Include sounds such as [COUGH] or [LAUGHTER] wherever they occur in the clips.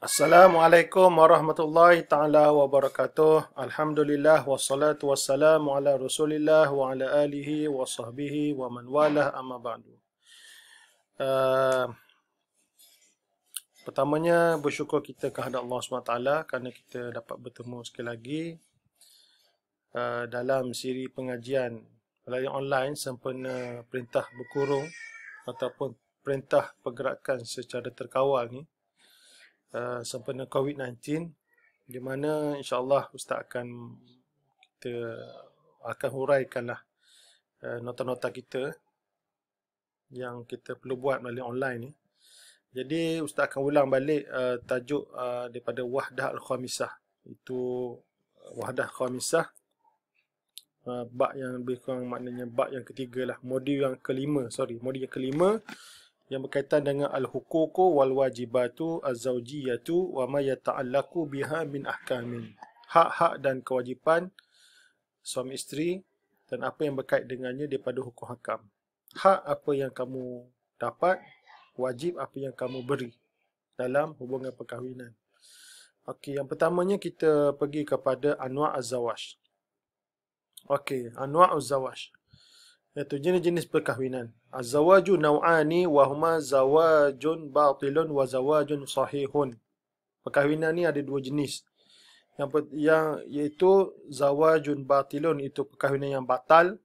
Assalamualaikum warahmatullahi taala wa wabarakatuh. Alhamdulillah wassalatu wassalamu ala Rasulillah wa ala alihi wa sahbihi wa man walah amma ba'du. Uh, pertamanya bersyukur kita kehadap Allah SWT kerana kita dapat bertemu sekali lagi uh, dalam siri pengajian melalui online sempena perintah berkurung ataupun perintah pergerakan secara terkawal ni uh, sempena COVID-19 di mana insyaAllah Ustaz akan kita akan huraikanlah uh, nota-nota kita yang kita perlu buat melalui online ni. Jadi Ustaz akan ulang balik uh, tajuk uh, daripada Wahdah Al-Khamisah. Itu uh, Wahdah Al-Khamisah. Uh, bak yang lebih kurang maknanya bak yang ketiga lah. Modul yang kelima, sorry. Modul yang kelima yang berkaitan dengan al-hukuku wal wajibatu az-zawjiyatu wa ma yata'allaqu biha min ahkamin. Hak-hak dan kewajipan suami isteri dan apa yang berkait dengannya daripada hukum hakam. Hak apa yang kamu dapat, wajib apa yang kamu beri dalam hubungan perkahwinan. Okey, yang pertamanya kita pergi kepada anwa' az-zawaj. Okey, anwa' az-zawaj. Iaitu jenis-jenis perkahwinan. Zawaju naw'ani wa huma zawajun batilun wa zawajun sahihun. Perkahwinan ni ada dua jenis. Yang, yang iaitu zawajun batilun itu perkahwinan yang batal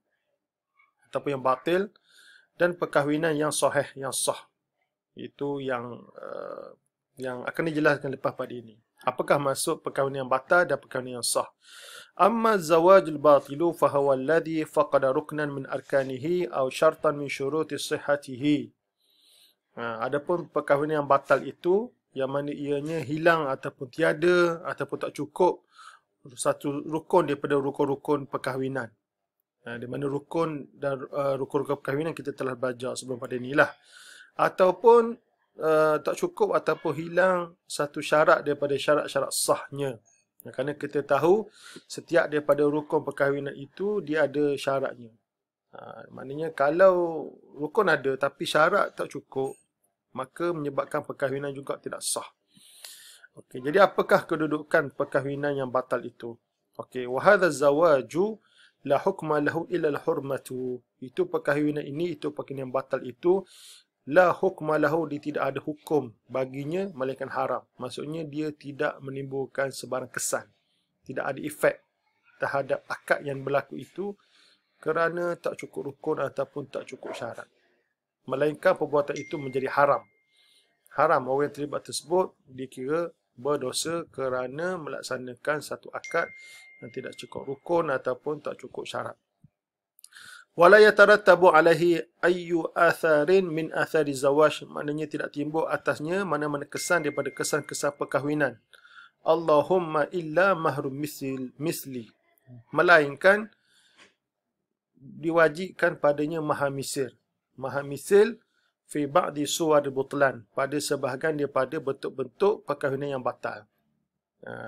ataupun yang batil dan perkahwinan yang sahih yang sah. Itu yang uh, yang akan dijelaskan lepas pada ini. Apakah maksud perkahwinan yang batal dan perkahwinan yang sah? أما الزواج الباطل فهو الذي فقد ركنا من أركانه أو شرطا من شروط صحته Adapun perkahwinan yang batal itu yang mana ianya hilang ataupun tiada ataupun tak cukup satu rukun daripada rukun-rukun perkahwinan. Ah, di mana rukun dan ah, rukun-rukun perkahwinan kita telah belajar sebelum pada inilah. Ataupun ah, tak cukup ataupun hilang satu syarat daripada syarat-syarat sahnya. Ya, kerana kita tahu setiap daripada rukun perkahwinan itu dia ada syaratnya. Ha, maknanya kalau rukun ada tapi syarat tak cukup maka menyebabkan perkahwinan juga tidak sah. Okey, jadi apakah kedudukan perkahwinan yang batal itu? Okey, wa hadha zawaju la hukma lahu illa al-hurmatu. Itu perkahwinan ini itu perkahwinan batal itu la hukma lahu dia tidak ada hukum baginya melainkan haram maksudnya dia tidak menimbulkan sebarang kesan tidak ada efek terhadap akad yang berlaku itu kerana tak cukup rukun ataupun tak cukup syarat melainkan perbuatan itu menjadi haram haram orang yang terlibat tersebut dikira berdosa kerana melaksanakan satu akad yang tidak cukup rukun ataupun tak cukup syarat ولا يترتب عليه أي آثار من آثار الزواج maknanya tidak timbul atasnya mana-mana kesan daripada kesan-kesan perkahwinan Allahumma illa mahrum misil misli melainkan diwajibkan padanya mahamisil mahamisil fi ba'di suwar butlan pada sebahagian daripada bentuk-bentuk perkahwinan yang batal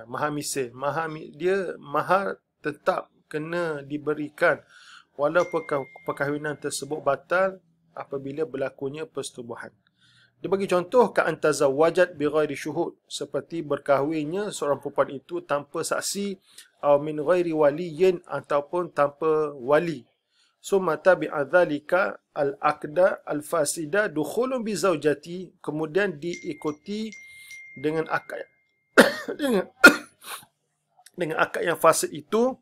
mahamisil maha dia mahar tetap kena diberikan walau perkahwinan tersebut batal apabila berlakunya persetubuhan. Dia bagi contoh ka antaza wajad bi ghairi syuhud seperti berkahwinnya seorang perempuan itu tanpa saksi atau min ghairi waliyin ataupun tanpa wali. So mata bi adzalika al aqda al fasida dukhulun bi zaujati kemudian diikuti dengan akad [COUGHS] dengan [COUGHS] dengan akad yang fasid itu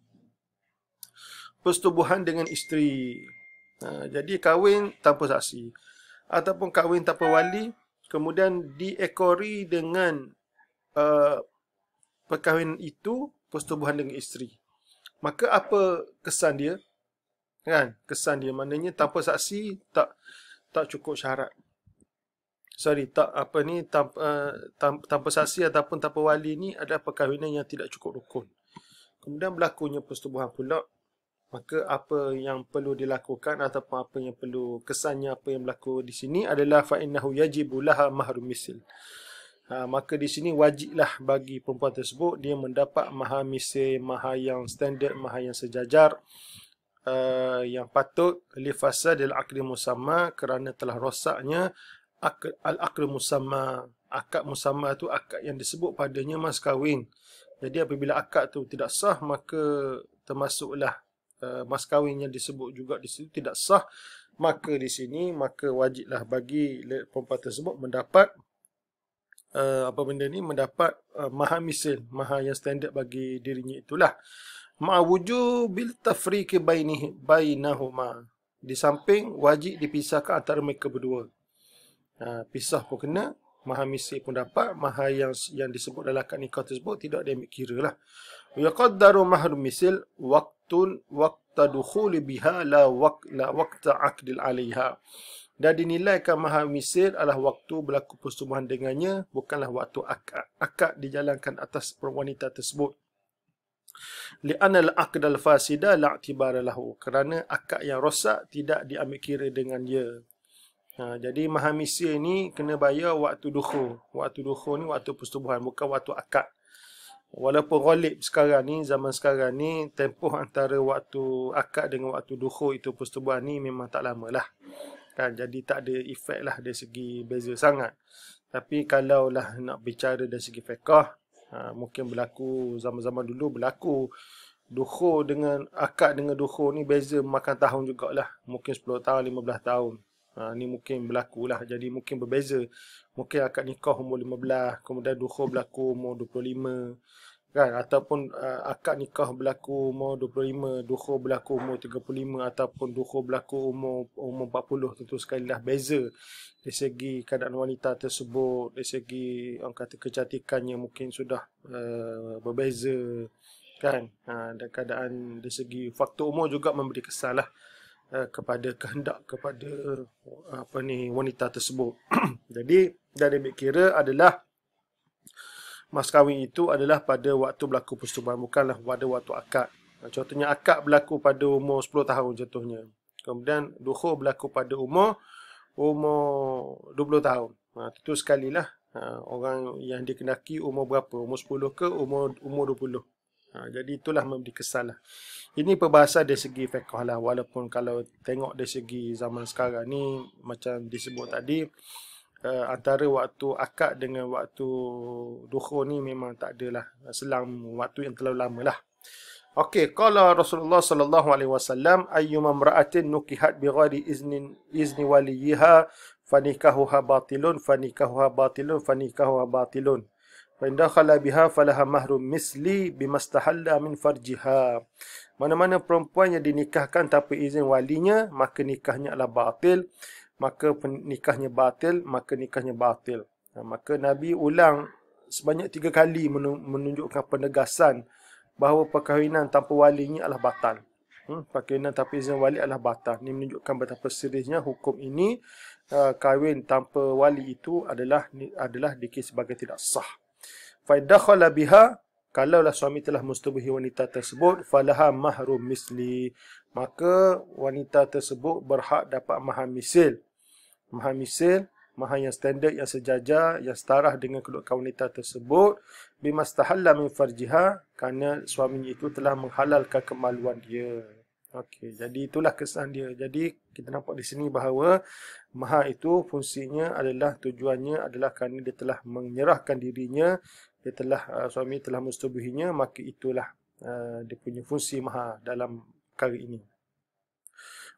persetubuhan dengan isteri. Ha, jadi kahwin tanpa saksi ataupun kahwin tanpa wali kemudian diekori dengan uh, perkahwinan itu persetubuhan dengan isteri. Maka apa kesan dia? Kan? Kesan dia maknanya tanpa saksi tak tak cukup syarat. Sorry, tak apa ni tanpa, uh, tanpa, tanpa saksi ataupun tanpa wali ni ada perkahwinan yang tidak cukup rukun. Kemudian berlakunya persetubuhan pula maka apa yang perlu dilakukan ataupun apa yang perlu kesannya apa yang berlaku di sini adalah fa innahu yajibu laha misil ha, maka di sini wajiblah bagi perempuan tersebut dia mendapat maha misil maha yang standard maha yang sejajar uh, yang patut li fasadil aqdi musamma kerana telah rosaknya al aqdi musamma akad musamma tu akad yang disebut padanya mas kahwin jadi apabila akad tu tidak sah maka termasuklah Eh, mas kahwin disebut juga di sini tidak sah maka di sini maka wajiblah bagi perempuan tersebut mendapat uh, apa benda ni mendapat uh, eh, mahar misil mahar yang standard bagi dirinya itulah ma bil tafriq bainihi bainahuma di samping wajib dipisahkan antara mereka berdua uh, pisah pun kena mahar misil pun dapat mahar yang yang disebut dalam akad nikah tersebut tidak diambil kira lah yuqaddaru mahru misil waqtun waqta dukhuli biha la waqta wakt, aqd alaiha dan dinilaikan mahar misil adalah waktu berlaku persetubuhan dengannya bukanlah waktu akad akad dijalankan atas perwanita tersebut li'anna al-aqd al-fasida la'tibara lahu kerana akad yang rosak tidak diambil kira dengan dia Ha, jadi mahamisir ni kena bayar waktu dukhu. Waktu dukhu ni waktu persetubuhan, bukan waktu akad walaupun ghalib sekarang ni zaman sekarang ni tempoh antara waktu akad dengan waktu duhur itu persetubuhan ni memang tak lamalah kan jadi tak ada efek lah dari segi beza sangat tapi kalau lah nak bicara dari segi fiqah ha, mungkin berlaku zaman-zaman dulu berlaku duhur dengan akad dengan duhur ni beza makan tahun jugalah mungkin 10 tahun 15 tahun Ha, ni mungkin berlaku lah. Jadi mungkin berbeza. Mungkin akad nikah umur 15. Kemudian duhur berlaku umur 25 kan ataupun uh, akad nikah berlaku umur 25 duhur berlaku umur 35 ataupun duhur berlaku umur umur 40 tentu sekali dah beza dari segi keadaan wanita tersebut dari segi orang kata kecantikannya mungkin sudah uh, berbeza kan uh, dan keadaan dari segi faktor umur juga memberi kesan uh, kepada kehendak kepada uh, apa ni wanita tersebut [CLEARS THROAT] jadi dari ambil adalah mas kawin itu adalah pada waktu berlaku persetubuhan bukanlah pada waktu akad ha, contohnya akad berlaku pada umur 10 tahun contohnya kemudian duhur berlaku pada umur umur 20 tahun ha, itu sekali lah ha, orang yang dikenaki umur berapa umur 10 ke umur umur 20 ha, jadi itulah memberi kesan lah ini perbahasa dari segi fiqh lah walaupun kalau tengok dari segi zaman sekarang ni macam disebut tadi uh, antara waktu akad dengan waktu duhur ni memang tak adalah eh, selang waktu yang terlalu lama lah. Okey, qala Rasulullah sallallahu alaihi wasallam ayyuma imra'atin nukihat bi ghairi iznin izni waliyha fa nikahuha batilun fa nikahuha batilun fa nikahuha batilun fa indakhala biha falaha mahrum misli bimastahalla min farjiha. Mana-mana perempuan yang dinikahkan tanpa izin walinya, maka nikahnya adalah batil maka nikahnya batil, maka nikahnya batil. Ha, maka Nabi ulang sebanyak tiga kali menunjukkan penegasan bahawa perkahwinan tanpa wali ini adalah batal. Hmm, perkahwinan tanpa izin wali adalah batal. Ini menunjukkan betapa seriusnya hukum ini uh, kahwin tanpa wali itu adalah adalah dikis sebagai tidak sah. Faidah Faidakhala biha kalaulah suami telah mustubuhi wanita tersebut falaha mahrum misli maka wanita tersebut berhak dapat mahar misil Maha Misil, Maha yang standard, yang sejajar, yang setara dengan kedudukan wanita tersebut. Bimastahalla min farjiha, kerana suaminya itu telah menghalalkan kemaluan dia. Okey, jadi itulah kesan dia. Jadi kita nampak di sini bahawa maha itu fungsinya adalah tujuannya adalah kerana dia telah menyerahkan dirinya, dia telah uh, suami telah mustubuhinya, maka itulah uh, dia punya fungsi maha dalam kali ini.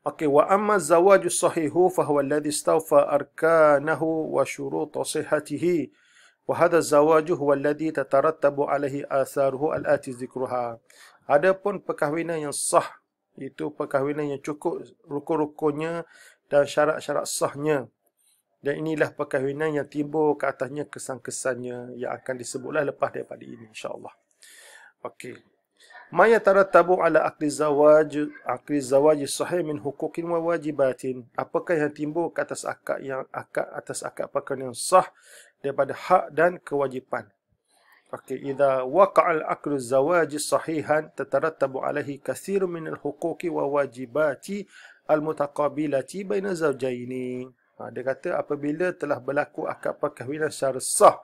Okey, wa amma zawajus sahihu fa huwa alladhi istawfa arkanahu wa shurut sihhatihi. Wa hadha zawaju huwa alladhi tatarattabu alaihi atharuhu alati dhikruha. Adapun perkahwinan yang sah itu perkahwinan yang cukup rukun-rukunnya dan syarat-syarat sahnya. Dan inilah perkahwinan yang timbul ke atasnya kesan-kesannya yang akan disebutlah lepas daripada ini insya-Allah. Okey. Maya ما يترتب على عقد الزواج عقد الزواج الصحيح من حقوق wajibatin apakah yang timbul ke atas akad yang akad atas akad perkahwinan yang sah daripada hak dan kewajipan Okey, jika wakal akad zawaj sahihan, terterutam عليه كثير من الحقوق وواجبات المتقابلة بين الزوجين. Ha, dia kata apabila telah berlaku akad perkahwinan secara sah,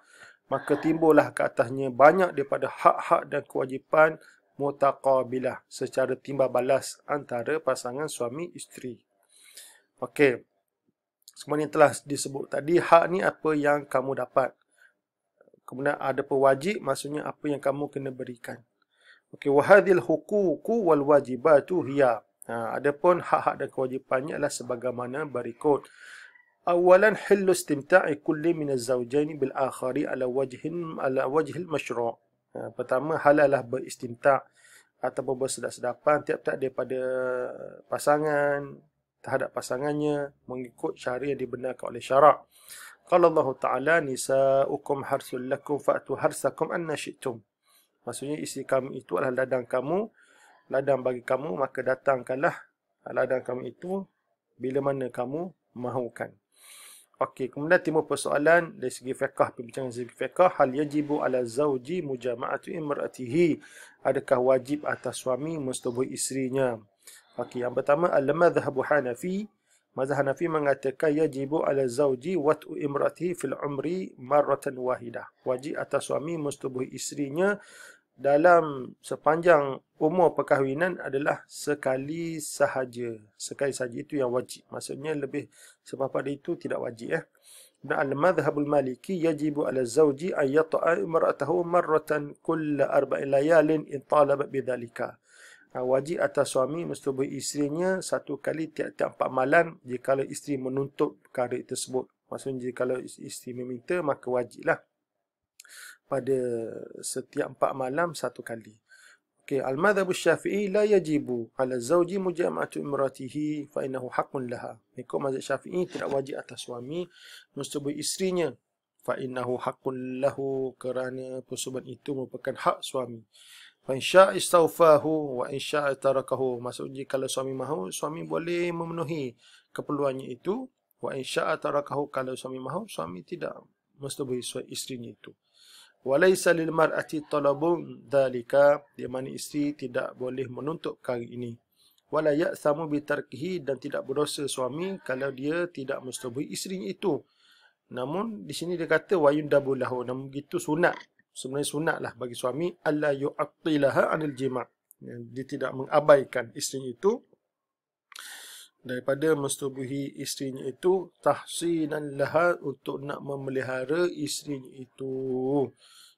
maka timbullah ke atasnya banyak daripada hak-hak dan kewajipan mutaqabilah secara timbal balas antara pasangan suami isteri. Okey. Semua yang telah disebut tadi, hak ni apa yang kamu dapat. Kemudian ada pewajib, maksudnya apa yang kamu kena berikan. Okey, wahadil hukuku wal wajibatu hiya. Ha, adapun hak-hak dan kewajipannya adalah sebagaimana berikut. Awalan hillu istimta'i kulli min az-zawjaini bil akhari ala wajhin ala wajhil mashru'. Eh, pertama halalah beristimtak atau bersedap-sedapan tiap-tiap daripada pasangan terhadap pasangannya mengikut syariah yang dibenarkan oleh syarak. Kalau Allah Ta'ala nisa'ukum harsul lakum fa'tu harsakum anna syi'tum. Maksudnya isi kamu itu adalah ladang kamu, ladang bagi kamu maka datangkanlah ladang kamu itu bila mana kamu mahukan. Okey, kemudian timbul persoalan dari segi fiqah, perbincangan segi fiqah, hal yajibu ala zauji mujama'atu imratihi Adakah wajib atas suami mustubuh isterinya? Okey, yang pertama, al-madhhabu Hanafi. Mazhab Hanafi mengatakan yajibu ala zauji wat'u imra'atihi fil umri marratan wahidah. Wajib atas suami mustubuh isterinya dalam sepanjang umur perkahwinan adalah sekali sahaja. Sekali sahaja itu yang wajib. Maksudnya lebih sebab pada itu tidak wajib. Eh? Dan al-madhabul maliki yajibu ala zawji an yata'a imra'atahu marratan kulla arba'in layalin in talabat bidhalika. wajib atas suami mesti beri isterinya satu kali tiap-tiap empat malam jika isteri menuntut perkara tersebut. Maksudnya jika isteri meminta maka wajiblah pada setiap empat malam satu kali. Okey, al-madhhab syafii la yajibu ala zawji mujama'atu imratihi fa innahu haqqun laha. Ikut mazhab Syafi'i tidak wajib atas suami mensetubuhi isterinya fa innahu haqqun lahu kerana persetubuhan itu merupakan hak suami. Fa insya' istawfahu wa insya' tarakahu. Maksudnya kalau suami mahu, suami boleh memenuhi keperluannya itu wa insya' tarakahu kalau suami mahu, suami tidak mesti beri suai isteri itu. Walaysa lil mar'ati talabun dhalika. Di mana isteri tidak boleh menuntut kali ini. Wala ya'thamu bitarkihi dan tidak berdosa suami kalau dia tidak mustabuhi isteri itu. Namun di sini dia kata wayun dabulahu. Namun begitu sunat. Sebenarnya sunatlah bagi suami. Alla yu'attilaha anil jima' dia tidak mengabaikan isteri itu daripada mestubuhi isterinya itu tahsinan lahat untuk nak memelihara isterinya itu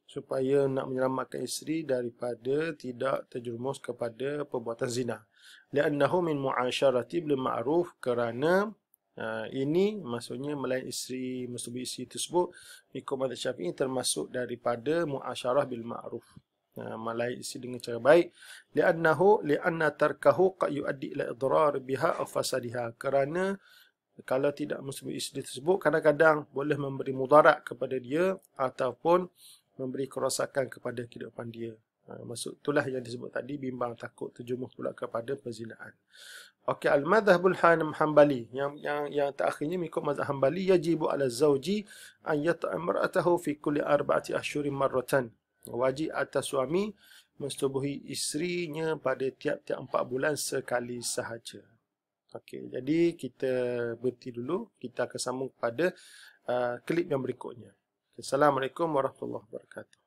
supaya nak menyelamatkan isteri daripada tidak terjerumus kepada perbuatan zina li'annahu min mu'asharati bil ma'ruf kerana uh, ini maksudnya melayan isteri mestubuhi isteri tersebut ikut mazhab Syafi'i termasuk daripada mu'asharah bil ma'ruf Ha, malai isi dengan cara baik li annahu li anna tarkahu qad yuaddi ila idrar biha aw fasadiha kerana kalau tidak musbi isi tersebut kadang-kadang boleh memberi mudarat kepada dia ataupun memberi kerosakan kepada kehidupan dia ha, masuk itulah yang disebut tadi bimbang takut terjemuh pula kepada perzinaan okey al madhhabul hanbali yang yang yang terakhirnya mengikut mazhab hanbali yajibu ala zauji an yata'amratahu fi kulli arba'ati ashhurin marratan Wajib atas suami mestubuhi isterinya pada tiap-tiap empat bulan sekali sahaja. Okey, jadi kita berhenti dulu. Kita akan sambung pada uh, klip yang berikutnya. Assalamualaikum warahmatullahi wabarakatuh.